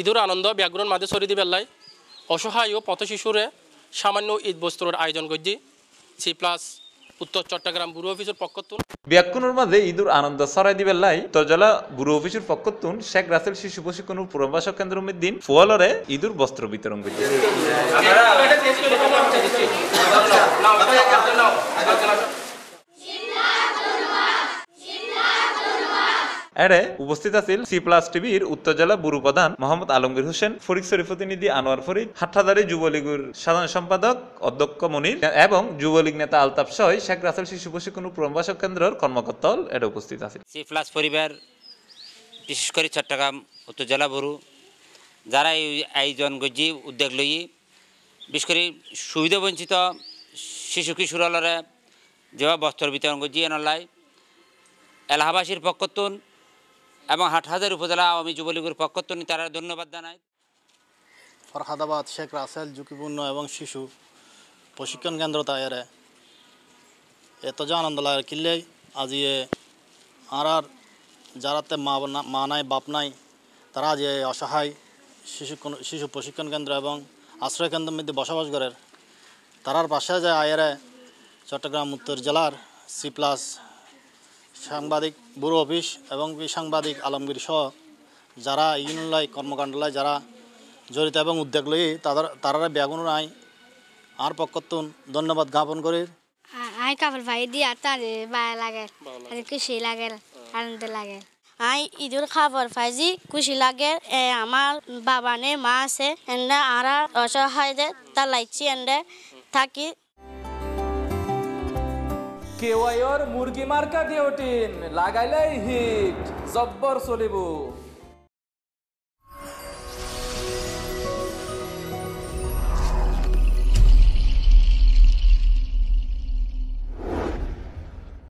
ঈদুর আনন্দ ব্যাকরণ মাঝে সরিদি বেল্লায় অসহায় ও শিশুরে সামান্য ঈদ বস্ত্রর আয়োজন করছি সি প্লাস উত্তর চট্টগ্রাম ব্যুরো অফিসের পক্ষতুন ব্যাকুণর মাঝে ঈদুর আনন্দ সরাই দিবে তজলা ব্যুরো অফিসের পক্ষতুন শেখ রাসেল শিশু প্রশিক্ষণ পুনর্বাসক কেন্দ্র দিন ফুয়ালরে ঈদুর বস্ত্র বিতরণ করছে এরে উপস্থিত আছিল সি প্লাস টিভির উত্তর জেলা বুরু প্রধান মোহাম্মদ আলমগীর হোসেন ফরিক শরীফ প্রতিনিধি আনোয়ার ফরিদ হাট্টাদারি যুবলীগের সাধারণ সম্পাদক অধ্যক্ষ মনির এবং যুবলীগ নেতা আলতাফ সহ শেখ রাসেল শিশু প্রশিক্ষণ প্রবাসক কেন্দ্রের কর্মকর্তল এটা উপস্থিত আছে সি প্লাস পরিবার বিশেষ করে চট্টগ্রাম উত্তর জেলা বুরু যারা এই আয়োজন গজি উদ্যোগ লই বিশেষ করে সুবিধাবঞ্চিত শিশু কিশোরালরে যেভাবে বস্ত্র বিতরণ গজি এনলাই এলাহাবাসীর পক্ষতুন এবং হাটহাজার উপজেলা আওয়ামী যুবলীগের পক্ষ তিনি তারা ধন্যবাদ জানাই ফরহাদাবাদ শেখ রাসেল ঝুঁকিপূর্ণ এবং শিশু প্রশিক্ষণ কেন্দ্র তায়ারে আনন্দ আন্দোলনের কিল্লে আজ এ আর আর যারাতে মা মা নাই বাপ নাই তারা যে অসহায় শিশু শিশু প্রশিক্ষণ কেন্দ্র এবং আশ্রয় কেন্দ্রের মধ্যে বসবাস করেন তারার পাশে যে আয়ারে চট্টগ্রাম উত্তর জেলার সি প্লাস সাংবাদিক ব্যুরো অফিস এবং সাংবাদিক আলমগীর সহ যারা ইউনিয়নলায় কর্মকাণ্ডলায় যারা জড়িত এবং উদ্যোগ লই তাদের তারা বেগুন আই আর পক্ষতুন ধন্যবাদ জ্ঞাপন করি আই কাপড় ভাই দিয়ে আর তার ভালো লাগে আর খুশি লাগে আনন্দ লাগে আই ইদুর খাবার ফাইজি খুশি লাগে এ আমার বাবা নে মা আছে এন্ডে আর অসহায় দে তা লাইছি এন্ডে থাকি কেওয়াইর মুরগি মার্কা দিওটিন লাগাইলাই হিট জব্বর চলিব